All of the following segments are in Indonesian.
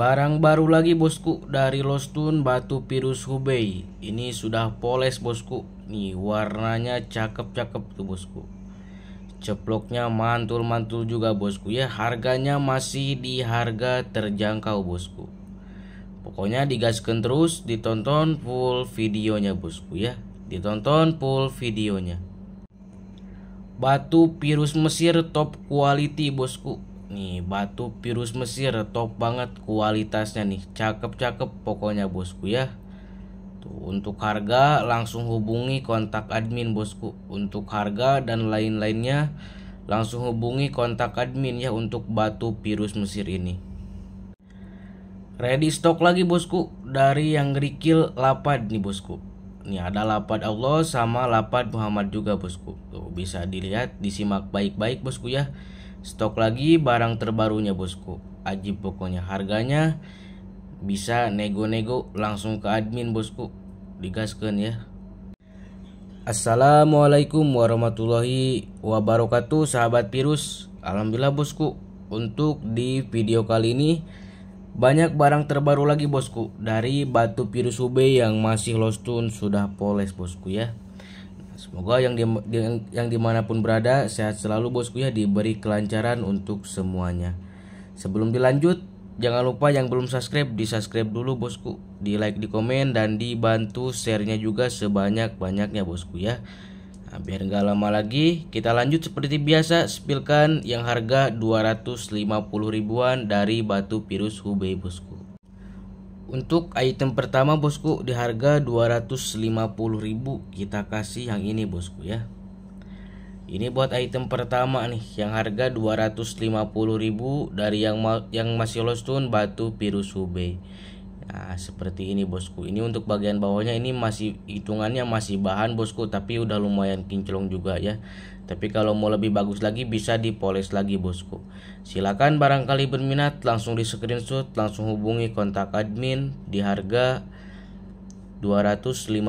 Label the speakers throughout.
Speaker 1: Barang baru lagi bosku dari Lostun Batu Pirus Hubei. Ini sudah poles bosku. Nih warnanya cakep-cakep tuh bosku. Ceploknya mantul-mantul juga bosku ya. Harganya masih di harga terjangkau bosku. Pokoknya digaskan terus ditonton full videonya bosku ya. Ditonton full videonya. Batu Pirus Mesir top quality bosku Nih, batu virus Mesir top banget kualitasnya nih. Cakep-cakep pokoknya bosku ya. Tuh, untuk harga langsung hubungi kontak admin bosku. Untuk harga dan lain-lainnya langsung hubungi kontak admin ya untuk batu virus Mesir ini. Ready stok lagi bosku dari yang kerikil lapad nih bosku. Ini ada lapad Allah sama lapad Muhammad juga bosku. Tuh, bisa dilihat disimak baik-baik bosku ya. Stok lagi barang terbarunya bosku. Ajib pokoknya harganya bisa nego-nego langsung ke admin bosku. Digaskan ya. Assalamualaikum warahmatullahi wabarakatuh sahabat virus. Alhamdulillah bosku. Untuk di video kali ini banyak barang terbaru lagi bosku dari batu virus UB yang masih lostun sudah poles bosku ya. Semoga yang di, yang, yang dimanapun berada sehat selalu bosku ya diberi kelancaran untuk semuanya. Sebelum dilanjut, jangan lupa yang belum subscribe di subscribe dulu bosku, di like, di komen dan dibantu sharenya juga sebanyak banyaknya bosku ya. Nah, biar nggak lama lagi, kita lanjut seperti biasa spilkan yang harga 250 ribuan dari batu virus Hubei bosku. Untuk item pertama bosku di harga 250.000 kita kasih yang ini bosku ya. Ini buat item pertama nih yang harga 250.000 dari yang yang masih lostun batu pirusube. Nah, seperti ini bosku. Ini untuk bagian bawahnya ini masih hitungannya masih bahan bosku tapi udah lumayan kinclong juga ya. Tapi kalau mau lebih bagus lagi bisa dipoles lagi bosku. Silakan barangkali berminat langsung di screenshot, langsung hubungi kontak admin di harga 250.000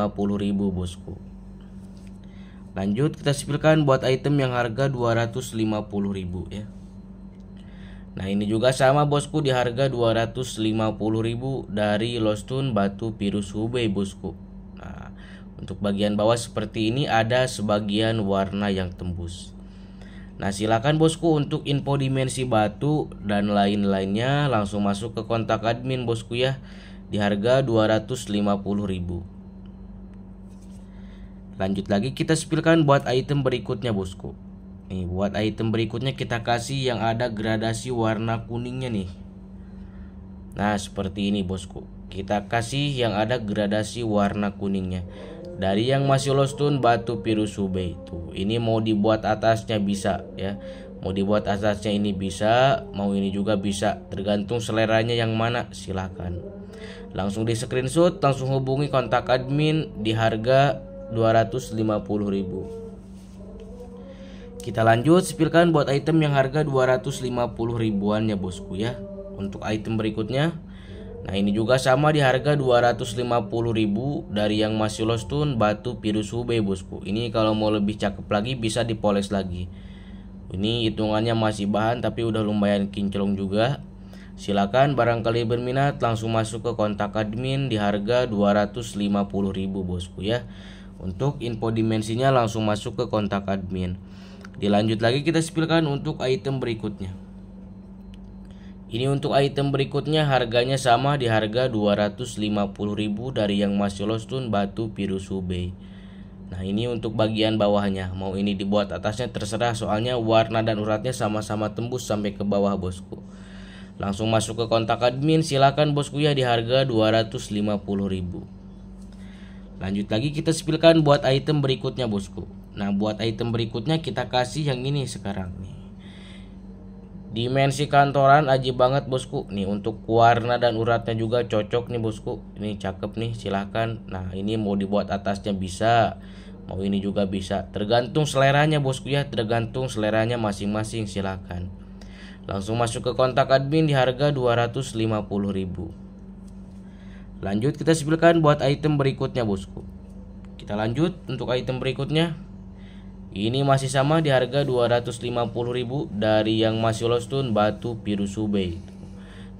Speaker 1: bosku. Lanjut kita sipilkan buat item yang harga 250.000 ya. Nah ini juga sama bosku di harga 250.000 dari Lostun Batu Virus Hubei bosku. Untuk bagian bawah seperti ini ada sebagian warna yang tembus. Nah silakan bosku untuk info dimensi batu dan lain-lainnya langsung masuk ke kontak admin bosku ya di harga 250.000. Lanjut lagi kita sepilkan buat item berikutnya bosku. Nih, buat item berikutnya kita kasih yang ada gradasi warna kuningnya nih. Nah, seperti ini bosku. Kita kasih yang ada gradasi warna kuningnya dari yang masih lostun batu piru sube itu ini mau dibuat atasnya bisa ya mau dibuat atasnya ini bisa mau ini juga bisa tergantung seleranya yang mana silahkan langsung di screenshot langsung hubungi kontak admin di harga 250.000 kita lanjut sepilkan buat item yang harga 250 ribuan ya bosku ya Untuk item berikutnya Nah ini juga sama di harga 250.000 dari yang masih lost tun batu virus UB bosku. Ini kalau mau lebih cakep lagi bisa dipoles lagi. Ini hitungannya masih bahan tapi udah lumayan kinclong juga. Silakan barangkali berminat langsung masuk ke kontak admin di harga 250.000 bosku ya. Untuk info dimensinya langsung masuk ke kontak admin. Dilanjut lagi kita sepilkan untuk item berikutnya. Ini untuk item berikutnya harganya sama di harga 250.000 dari yang masih lostun Batu biru sube. Nah ini untuk bagian bawahnya mau ini dibuat atasnya terserah soalnya warna dan uratnya sama-sama tembus sampai ke bawah bosku. Langsung masuk ke kontak admin silakan bosku ya di harga 250.000. Lanjut lagi kita sepilkan buat item berikutnya bosku. Nah buat item berikutnya kita kasih yang ini sekarang nih. Dimensi kantoran aji banget bosku. Nih untuk warna dan uratnya juga cocok nih bosku. Ini cakep nih silahkan. Nah ini mau dibuat atasnya bisa. Mau ini juga bisa. Tergantung seleranya bosku ya. Tergantung seleranya masing-masing silahkan. Langsung masuk ke kontak admin di harga 250.000. Lanjut kita sebelkan buat item berikutnya bosku. Kita lanjut untuk item berikutnya. Ini masih sama di harga 250.000 dari yang masih lostun batu biru sube.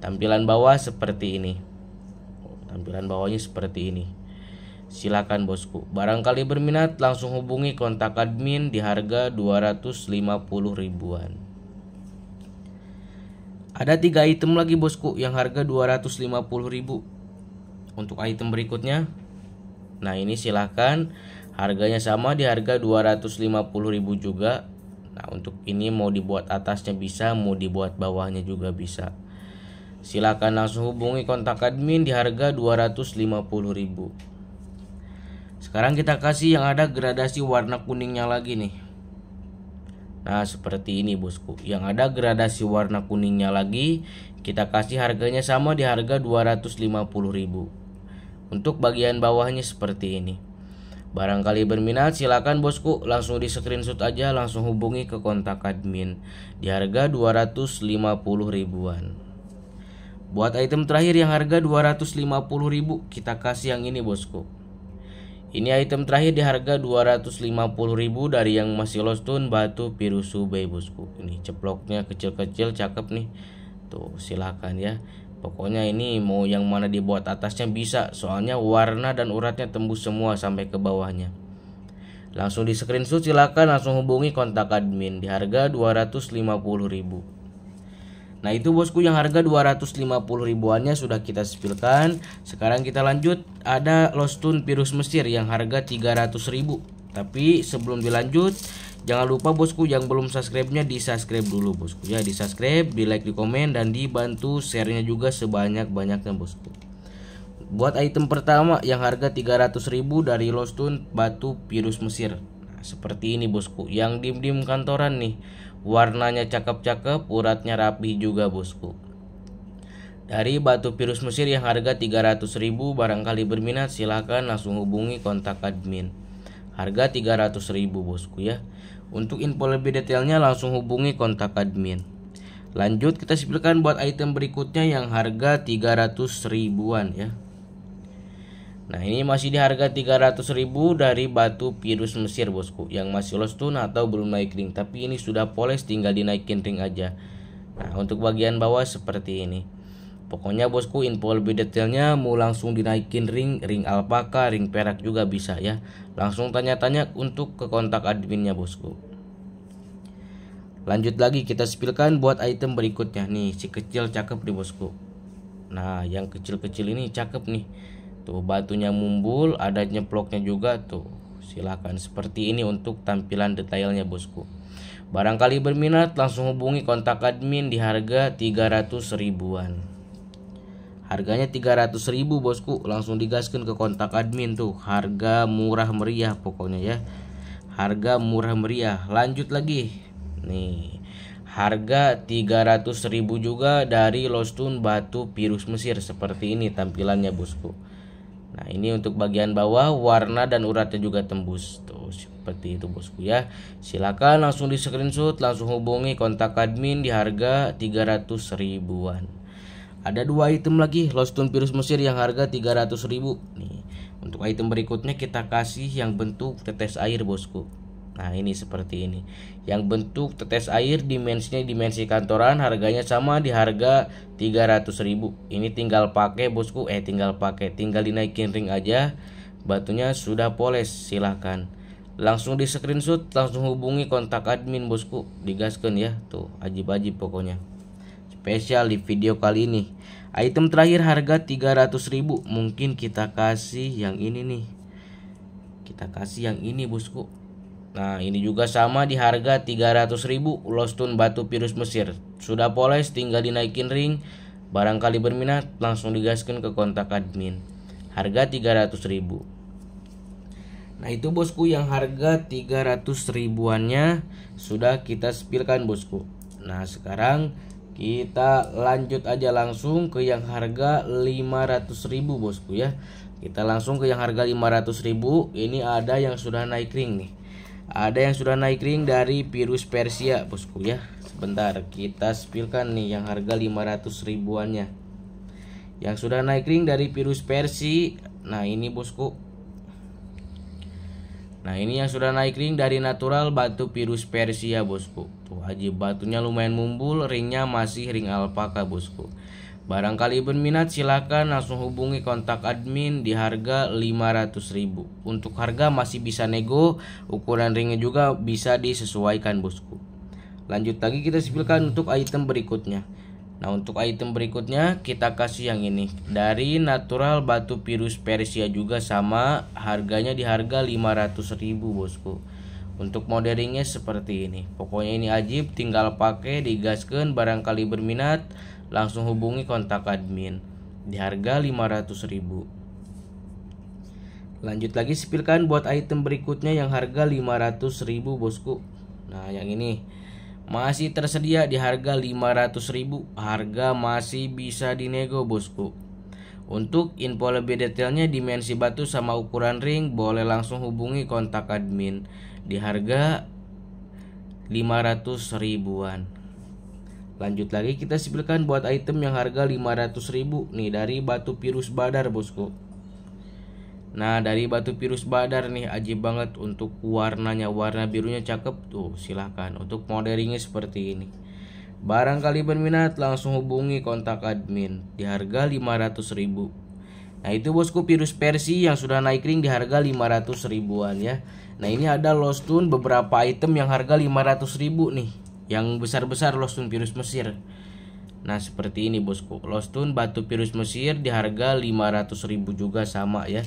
Speaker 1: Tampilan bawah seperti ini. Tampilan bawahnya seperti ini. Silakan bosku. Barangkali berminat langsung hubungi kontak admin di harga 250 ribuan. Ada tiga item lagi bosku yang harga 250 ribu. Untuk item berikutnya. Nah, ini silakan. Harganya sama di harga 250.000 juga. Nah, untuk ini mau dibuat atasnya bisa, mau dibuat bawahnya juga bisa. Silakan langsung hubungi kontak admin di harga 250.000. Sekarang kita kasih yang ada gradasi warna kuningnya lagi nih. Nah, seperti ini bosku. Yang ada gradasi warna kuningnya lagi, kita kasih harganya sama di harga 250.000. Untuk bagian bawahnya seperti ini. Barangkali berminat silakan bosku langsung di screenshot aja langsung hubungi ke kontak admin di harga 250 ribuan. Buat item terakhir yang harga 250 ribu kita kasih yang ini bosku. Ini item terakhir di harga 250 ribu dari yang masih lostun batu pirusu bay bosku. Ini ceploknya kecil-kecil cakep nih. Tuh silakan ya. Pokoknya ini mau yang mana dibuat atasnya bisa, soalnya warna dan uratnya tembus semua sampai ke bawahnya. Langsung di screenshot silakan langsung hubungi kontak admin di harga ribu Nah itu bosku yang harga 250 ribuannya sudah kita sepilkan Sekarang kita lanjut ada Lostun virus Mesir yang harga 300 ribu Tapi sebelum dilanjut Jangan lupa bosku yang belum subscribe-nya di subscribe dulu bosku ya di subscribe, di like, di komen dan dibantu share-nya juga sebanyak-banyaknya bosku. Buat item pertama yang harga ribu dari Lostun batu virus Mesir. Nah, seperti ini bosku, yang dim-dim kantoran nih. Warnanya cakep-cakep, uratnya rapi juga bosku. Dari batu virus Mesir yang harga ribu barangkali berminat silahkan langsung hubungi kontak admin. Harga ribu bosku ya. Untuk info lebih detailnya langsung hubungi kontak admin. Lanjut kita sipilkan buat item berikutnya yang harga 300 ribuan ya. Nah ini masih di harga 300 ribu dari batu virus Mesir bosku Yang masih lost tune atau belum naik ring Tapi ini sudah poles tinggal dinaikin ring aja Nah untuk bagian bawah seperti ini Pokoknya bosku info lebih detailnya mau langsung dinaikin ring, ring alpaka, ring perak juga bisa ya. Langsung tanya-tanya untuk ke kontak adminnya bosku. Lanjut lagi kita spilkan buat item berikutnya nih si kecil cakep nih bosku. Nah yang kecil-kecil ini cakep nih. Tuh batunya mumbul ada nyeploknya juga tuh. Silahkan seperti ini untuk tampilan detailnya bosku. Barangkali berminat langsung hubungi kontak admin di harga 300 ribuan. Harganya 300 ribu bosku Langsung digaskan ke kontak admin tuh Harga murah meriah pokoknya ya Harga murah meriah Lanjut lagi Nih Harga 300 ribu juga dari Lostun Batu Virus Mesir Seperti ini tampilannya bosku Nah ini untuk bagian bawah warna dan uratnya juga tembus tuh seperti itu bosku ya silakan langsung di screenshot langsung hubungi kontak admin di harga 300 ribuan ada dua item lagi Lostun Virus Mesir yang harga 300 ribu nih. Untuk item berikutnya kita kasih yang bentuk tetes air bosku Nah ini seperti ini Yang bentuk tetes air dimensinya dimensi kantoran Harganya sama di harga 300 ribu Ini tinggal pakai bosku Eh tinggal pakai Tinggal dinaikin ring aja Batunya sudah poles silahkan Langsung di screenshot Langsung hubungi kontak admin bosku Digaskan ya Tuh ajib-ajib pokoknya spesial di video kali ini. Item terakhir harga 300.000. Mungkin kita kasih yang ini nih. Kita kasih yang ini, Bosku. Nah, ini juga sama di harga 300.000 Lostun batu virus Mesir. Sudah poles tinggal dinaikin ring. Barangkali berminat langsung digaskan ke kontak admin. Harga 300.000. Nah, itu Bosku yang harga 300 ribuannya sudah kita spilkan Bosku. Nah, sekarang kita lanjut aja langsung ke yang harga 500.000 bosku ya. Kita langsung ke yang harga 500.000. Ini ada yang sudah naik ring nih. Ada yang sudah naik ring dari virus Persia bosku ya. Sebentar kita spilkan nih yang harga 500 ribuannya. Yang sudah naik ring dari virus Persia. Nah ini bosku Nah ini yang sudah naik ring dari natural batu virus Persia bosku Tuh aja batunya lumayan mumbul ringnya masih ring alpaka bosku Barangkali berminat silahkan langsung hubungi kontak admin di harga ribu Untuk harga masih bisa nego ukuran ringnya juga bisa disesuaikan bosku Lanjut lagi kita sipilkan untuk item berikutnya Nah untuk item berikutnya kita kasih yang ini Dari natural batu virus Persia juga sama Harganya di harga 500 ribu bosku Untuk modelingnya seperti ini Pokoknya ini ajib tinggal pakai digaskan barangkali berminat Langsung hubungi kontak admin Di harga 500 ribu Lanjut lagi sipilkan buat item berikutnya yang harga 500 ribu bosku Nah yang ini masih tersedia di harga 500.000 harga masih bisa dinego bosku untuk info lebih detailnya dimensi batu sama ukuran ring boleh langsung hubungi kontak admin di harga 500 ribuan lanjut lagi kita sipilkan buat item yang harga 500 ribu nih dari batu virus badar bosku Nah dari batu virus badar nih ajib banget untuk warnanya warna birunya cakep tuh silahkan untuk modelingnya seperti ini Barangkali berminat langsung hubungi kontak admin di harga 500 ribu Nah itu bosku virus Persi yang sudah naik ring di harga 500 ribuan ya Nah ini ada Lost Tune beberapa item yang harga 500 ribu nih Yang besar-besar Lost Tune virus Mesir Nah seperti ini bosku lostun batu virus Mesir di harga 500 ribu juga sama ya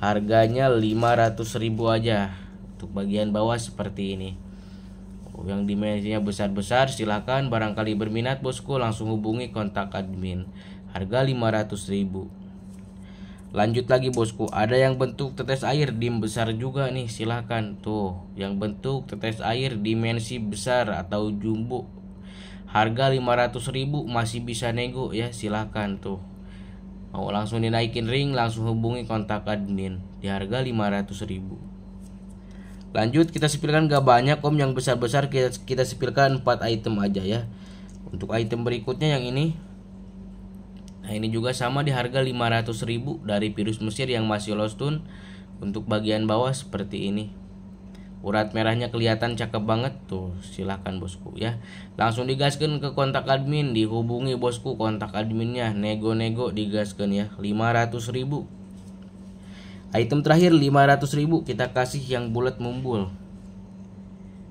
Speaker 1: harganya 500 ribu aja untuk bagian bawah seperti ini oh, yang dimensinya besar-besar silahkan barangkali berminat bosku langsung hubungi kontak admin harga 500 ribu lanjut lagi bosku ada yang bentuk tetes air dim besar juga nih silahkan tuh yang bentuk tetes air dimensi besar atau jumbo harga 500 ribu masih bisa nego ya silahkan tuh Mau langsung dinaikin ring, langsung hubungi kontak admin di harga 500.000. Lanjut kita sepilkan gak banyak om yang besar-besar kita, kita sepilkan 4 item aja ya. Untuk item berikutnya yang ini Nah ini juga sama di harga 500.000 dari virus Mesir yang masih lost tune untuk bagian bawah seperti ini urat merahnya kelihatan cakep banget tuh silahkan bosku ya langsung digaskan ke kontak admin dihubungi bosku kontak adminnya nego-nego digaskan ya 500 ribu item terakhir 500 ribu kita kasih yang bulat mumbul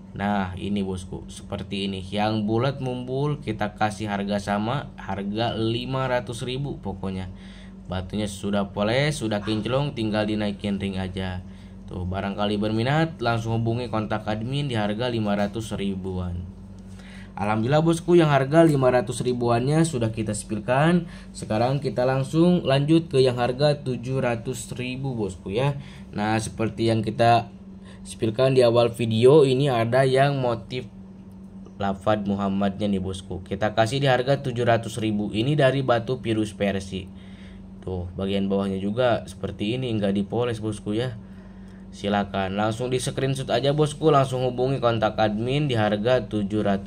Speaker 1: Nah ini bosku seperti ini yang bulat mumbul kita kasih harga sama harga 500 ribu pokoknya batunya sudah poles sudah kinclong tinggal dinaikin ring aja Tuh, barangkali berminat, langsung hubungi kontak admin di harga 500 ribuan. Alhamdulillah bosku yang harga 500 ribuannya sudah kita sepilkan. Sekarang kita langsung lanjut ke yang harga 700 ribu bosku ya. Nah, seperti yang kita sepilkan di awal video, ini ada yang motif lafad Muhammadnya nih bosku. Kita kasih di harga 700 ribu. Ini dari batu virus Persi. Tuh, bagian bawahnya juga seperti ini, nggak dipoles bosku ya Silakan langsung di screenshot aja bosku langsung hubungi kontak admin di harga 700.000.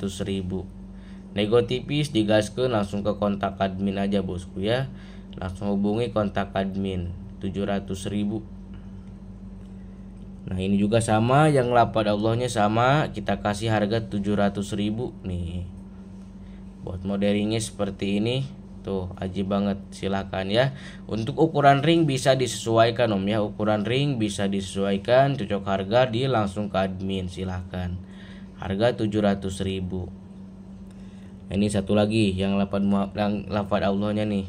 Speaker 1: Nego tipis digaskeun langsung ke kontak admin aja bosku ya. Langsung hubungi kontak admin 700.000. Nah ini juga sama yang lapar Allahnya sama kita kasih harga 700.000 nih. Buat modelingnya seperti ini. Tuh, aji banget. Silakan ya. Untuk ukuran ring bisa disesuaikan Om ya. Ukuran ring bisa disesuaikan, cocok harga di langsung ke admin. Silakan. Harga 700.000. Ini satu lagi yang lafad yang lafad Allahnya nih.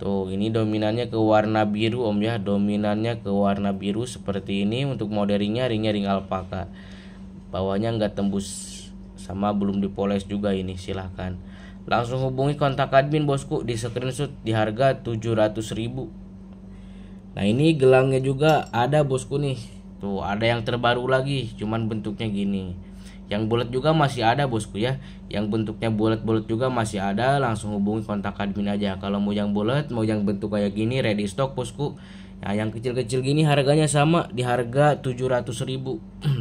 Speaker 1: Tuh, ini dominannya ke warna biru Om ya. Dominannya ke warna biru seperti ini untuk mode ringnya ringnya ring alpaka. Bawahnya nggak tembus sama belum dipoles juga ini silahkan Langsung hubungi kontak admin bosku di screenshot di harga ribu. Nah, ini gelangnya juga ada bosku nih. Tuh, ada yang terbaru lagi, cuman bentuknya gini. Yang bulat juga masih ada bosku ya. Yang bentuknya bulat-bulat juga masih ada, langsung hubungi kontak admin aja. Kalau mau yang bulat, mau yang bentuk kayak gini ready stock bosku. Nah, yang kecil-kecil gini harganya sama di harga ribu.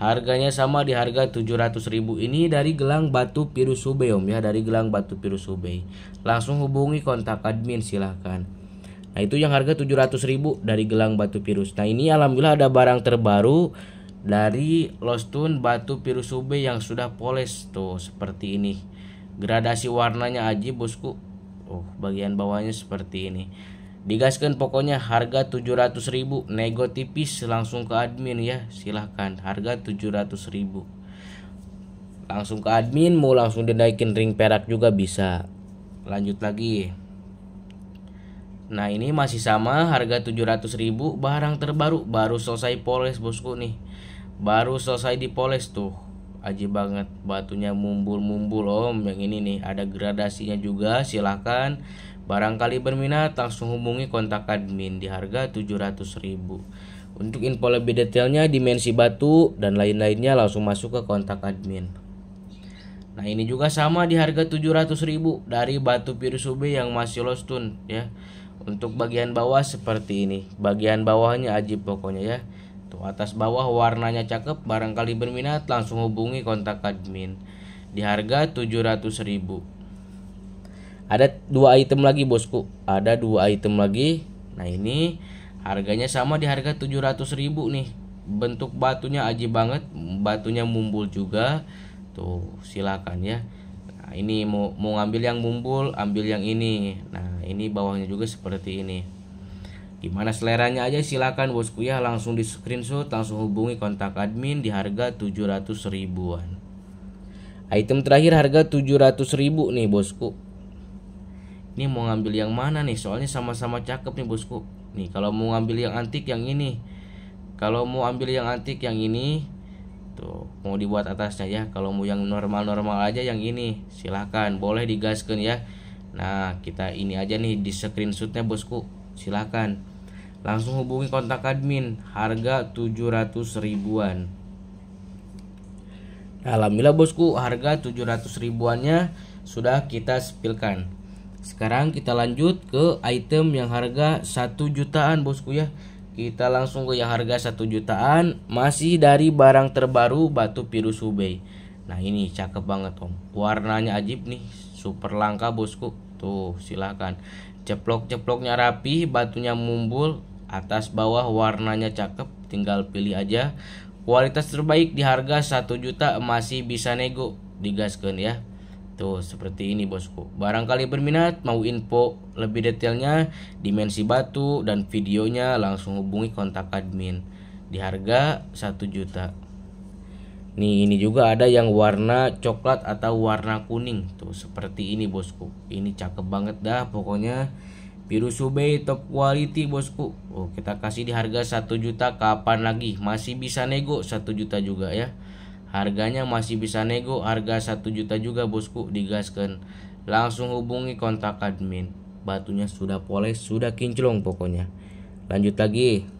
Speaker 1: Harganya sama di harga 700.000 ini dari gelang batu biru Om ya, dari gelang batu biru Langsung hubungi kontak admin silahkan. Nah, itu yang harga 700.000 dari gelang batu pirus. Nah, ini alhamdulillah ada barang terbaru dari Lostun batu virus yang sudah poles tuh seperti ini. Gradasi warnanya aji bosku. Oh, bagian bawahnya seperti ini digaskan pokoknya harga 700.000 nego tipis langsung ke admin ya silahkan harga 700.000 langsung ke admin mau langsung dinaikin ring perak juga bisa lanjut lagi nah ini masih sama harga 700.000 barang terbaru baru selesai poles bosku nih baru selesai dipoles tuh aji banget batunya mumbul-mumbul om yang ini nih ada gradasinya juga silahkan Barangkali berminat langsung hubungi kontak admin di harga 700.000. Untuk info lebih detailnya dimensi batu dan lain-lainnya langsung masuk ke kontak admin. Nah ini juga sama di harga 700.000 dari batu UB yang masih lost tune ya. Untuk bagian bawah seperti ini. Bagian bawahnya aji pokoknya ya. Tuh atas bawah warnanya cakep barangkali berminat langsung hubungi kontak admin di harga 700 ribu ada dua item lagi bosku ada dua item lagi nah ini harganya sama di harga 700 ribu nih bentuk batunya aji banget batunya mumbul juga tuh silakan ya nah, ini mau mau ngambil yang mumbul ambil yang ini nah ini bawahnya juga seperti ini gimana seleranya aja silakan bosku ya langsung di screenshot langsung hubungi kontak admin di harga 700 ribuan item terakhir harga 700 ribu nih bosku ini mau ngambil yang mana nih? Soalnya sama-sama cakep nih bosku. Nih kalau mau ngambil yang antik yang ini. Kalau mau ambil yang antik yang ini, tuh mau dibuat atasnya ya. Kalau mau yang normal-normal aja yang ini, silahkan boleh digaskan ya. Nah kita ini aja nih di screenshotnya bosku, silahkan. Langsung hubungi kontak admin, harga 700 ribuan. Alhamdulillah bosku, harga 700 ribuannya sudah kita sepilkan. Sekarang kita lanjut ke item yang harga 1 jutaan bosku ya. Kita langsung ke yang harga 1 jutaan masih dari barang terbaru batu virus Hubei. Nah, ini cakep banget Om. Warnanya ajib nih, super langka bosku. Tuh, silakan. Ceplok-ceploknya rapi, batunya mumbul, atas bawah warnanya cakep, tinggal pilih aja. Kualitas terbaik di harga 1 juta masih bisa nego digaskan ya Tuh, gitu, seperti ini bosku. Barangkali berminat, mau info lebih detailnya, dimensi batu, dan videonya langsung hubungi kontak admin. Di harga 1 juta. Nih, ini juga ada yang warna coklat atau warna kuning. Tuh, seperti ini bosku. Ini cakep banget dah pokoknya. Biru Subay top quality bosku. Oh, kita kasih di harga 1 juta kapan lagi? Masih bisa nego 1 juta juga ya. Harganya masih bisa nego harga 1 juta juga bosku digaskan. Langsung hubungi kontak admin. Batunya sudah poles, sudah kinclong pokoknya. Lanjut lagi.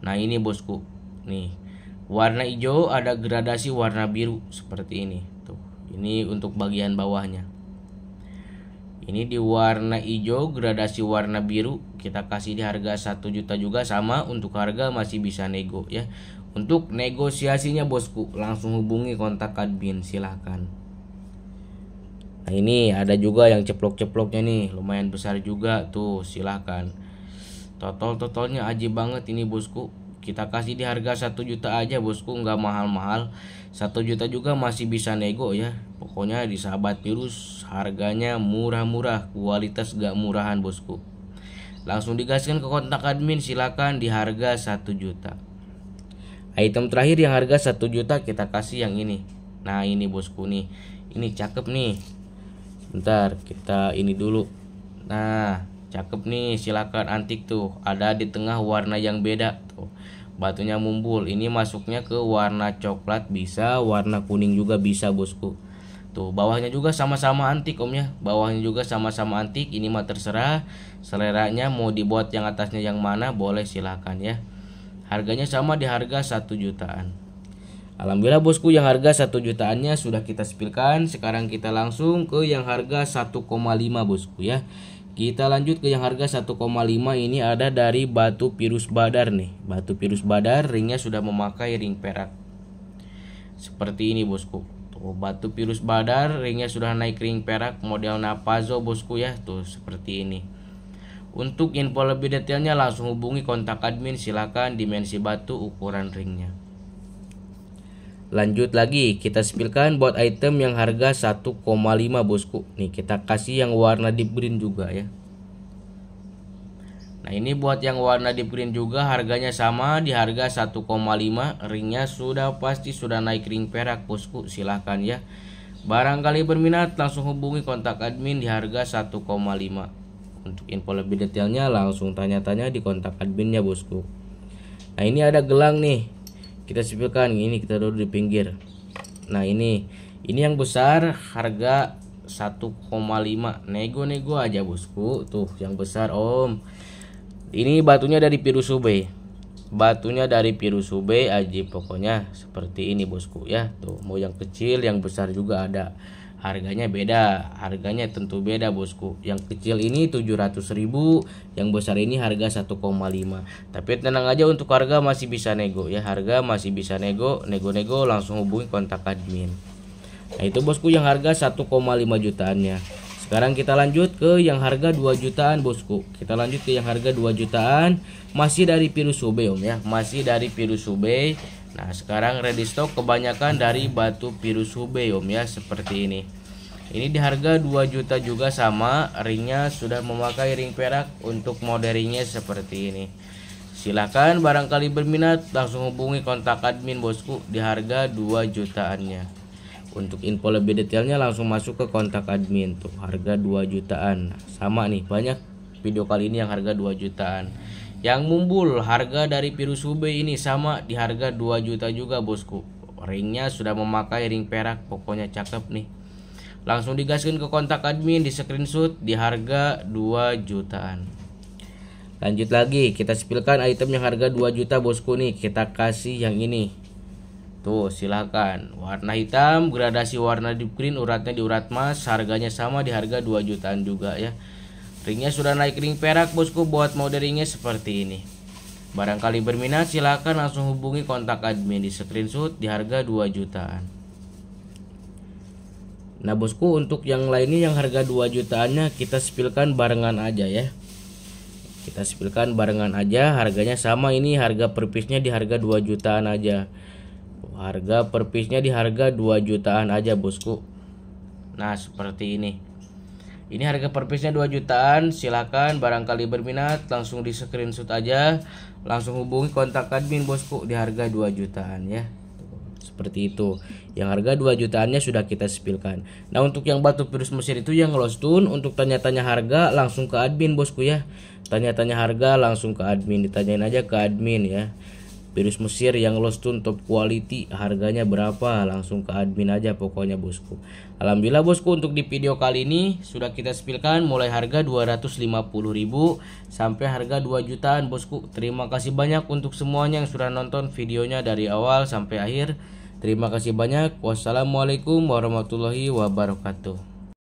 Speaker 1: Nah ini bosku. Nih. Warna hijau ada gradasi warna biru seperti ini. Tuh. Ini untuk bagian bawahnya. Ini di warna hijau gradasi warna biru kita kasih di harga 1 juta juga sama untuk harga masih bisa nego ya. Untuk negosiasinya bosku langsung hubungi kontak admin silahkan Nah ini ada juga yang ceplok-ceploknya nih lumayan besar juga tuh silahkan Total-totalnya aji banget ini bosku kita kasih di harga 1 juta aja bosku nggak mahal-mahal 1 juta juga masih bisa nego ya Pokoknya di sahabat virus harganya murah-murah kualitas gak murahan bosku Langsung digaskan ke kontak admin silahkan di harga 1 juta item terakhir yang harga 1 juta kita kasih yang ini nah ini bosku nih ini cakep nih bentar kita ini dulu nah cakep nih silakan antik tuh ada di tengah warna yang beda tuh batunya mumbul ini masuknya ke warna coklat bisa warna kuning juga bisa bosku tuh bawahnya juga sama-sama antik om ya bawahnya juga sama-sama antik ini mah terserah seleranya mau dibuat yang atasnya yang mana boleh silakan ya Harganya sama di harga 1 jutaan. Alhamdulillah bosku yang harga 1 jutaannya sudah kita sepilkan. Sekarang kita langsung ke yang harga 1,5 bosku ya. Kita lanjut ke yang harga 1,5 ini ada dari batu virus badar nih. Batu virus badar ringnya sudah memakai ring perak. Seperti ini bosku. Tuh, batu virus badar ringnya sudah naik ring perak model Napazo bosku ya. Tuh seperti ini. Untuk info lebih detailnya langsung hubungi kontak admin silakan dimensi batu ukuran ringnya. Lanjut lagi, kita spilkan buat item yang harga 1,5 bosku. Nih, kita kasih yang warna deep green juga ya. Nah, ini buat yang warna deep green juga harganya sama di harga 1,5. Ringnya sudah pasti sudah naik ring perak bosku, silahkan ya. Barangkali berminat langsung hubungi kontak admin di harga 1,5. Untuk info lebih detailnya langsung tanya-tanya di kontak adminnya bosku. Nah ini ada gelang nih. Kita sipilkan ini kita dulu di pinggir. Nah ini ini yang besar harga 1,5 nego-nego aja bosku. Tuh yang besar om. Ini batunya dari UB batunya dari virus UB aja pokoknya seperti ini bosku ya tuh mau yang kecil yang besar juga ada harganya beda harganya tentu beda bosku yang kecil ini 700.000 yang besar ini harga 1,5 tapi tenang aja untuk harga masih bisa nego ya harga masih bisa nego nego-nego langsung hubungi kontak admin nah itu bosku yang harga 1,5 ya. sekarang kita lanjut ke yang harga 2 jutaan bosku kita lanjut ke yang harga 2 jutaan masih dari virus ube om ya masih dari virus ube Nah sekarang ready stock kebanyakan dari batu virus hube om ya seperti ini Ini di harga 2 juta juga sama Ringnya sudah memakai ring perak untuk mode ringnya seperti ini Silahkan barangkali berminat langsung hubungi kontak admin bosku di harga 2 jutaannya untuk info lebih detailnya langsung masuk ke kontak admin tuh harga 2 jutaan sama nih banyak video kali ini yang harga 2 jutaan yang mumbul harga dari virus UB ini sama di harga 2 juta juga bosku. Ringnya sudah memakai ring perak, pokoknya cakep nih. Langsung digaskan ke kontak admin di screenshot di harga 2 jutaan. Lanjut lagi, kita sepilkan item yang harga 2 juta bosku nih. Kita kasih yang ini. Tuh, silakan. Warna hitam, gradasi warna deep green, uratnya di urat emas, harganya sama di harga 2 jutaan juga ya. Ringnya sudah naik ring perak bosku buat mode ringnya seperti ini. Barangkali berminat silahkan langsung hubungi kontak admin di screenshot di harga 2 jutaan. Nah bosku untuk yang lainnya yang harga 2 jutaannya kita sepilkan barengan aja ya. Kita sepilkan barengan aja harganya sama ini harga perpisnya di harga 2 jutaan aja. Harga perpisnya di harga 2 jutaan aja bosku. Nah seperti ini. Ini harga per piece-nya 2 jutaan. Silakan barangkali berminat langsung di screenshot aja. Langsung hubungi kontak admin bosku di harga 2 jutaan ya. Seperti itu. Yang harga 2 jutaannya sudah kita sepilkan. Nah, untuk yang batu virus Mesir itu yang lost tune untuk tanya-tanya harga langsung ke admin bosku ya. Tanya-tanya harga langsung ke admin, ditanyain aja ke admin ya. Virus Mesir yang Lostun top quality harganya berapa? Langsung ke admin aja pokoknya bosku. Alhamdulillah bosku untuk di video kali ini sudah kita spilkan mulai harga 250.000 sampai harga 2 jutaan bosku. Terima kasih banyak untuk semuanya yang sudah nonton videonya dari awal sampai akhir. Terima kasih banyak. Wassalamualaikum warahmatullahi wabarakatuh.